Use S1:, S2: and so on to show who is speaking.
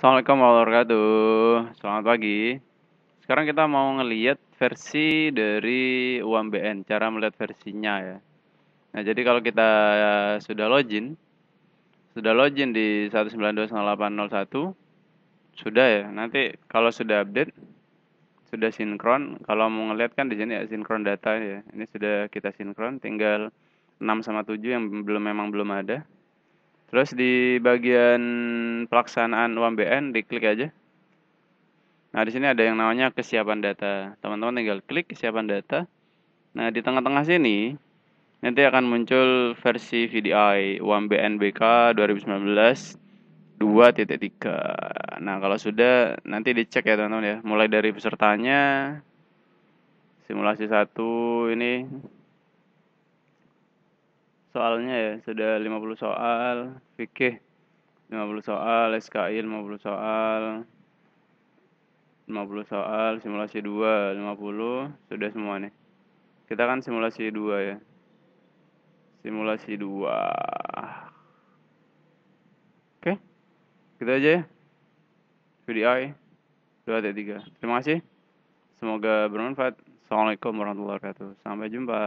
S1: Assalamualaikum warahmatullahi wabarakatuh. Selamat pagi. Sekarang kita mau ngelihat versi dari UMBN, cara melihat versinya ya. Nah, jadi kalau kita eh, sudah login, sudah login di 192.0801, sudah ya. Nanti kalau sudah update, sudah sinkron. Kalau mau ngelihat kan di sini ya sinkron data ya. Ini sudah kita sinkron, tinggal 6 sama 7 yang belum memang belum ada. Terus di bagian pelaksanaan UMBN diklik aja. Nah, di sini ada yang namanya kesiapan data. Teman-teman tinggal klik kesiapan data. Nah, di tengah-tengah sini nanti akan muncul versi VDI UMBN BK 2019 2.3. Nah, kalau sudah nanti dicek ya, teman-teman ya. Mulai dari pesertanya simulasi satu ini soalnya ya sudah 50 soal fikih 50 soal SKI 50 soal 50 soal simulasi 2 50 sudah semua nih kita kan simulasi 2 ya simulasi 2 oke kita gitu aja ya VDI 2.3 atau 3 terima kasih semoga bermanfaat Assalamualaikum warahmatullahi wabarakatuh sampai jumpa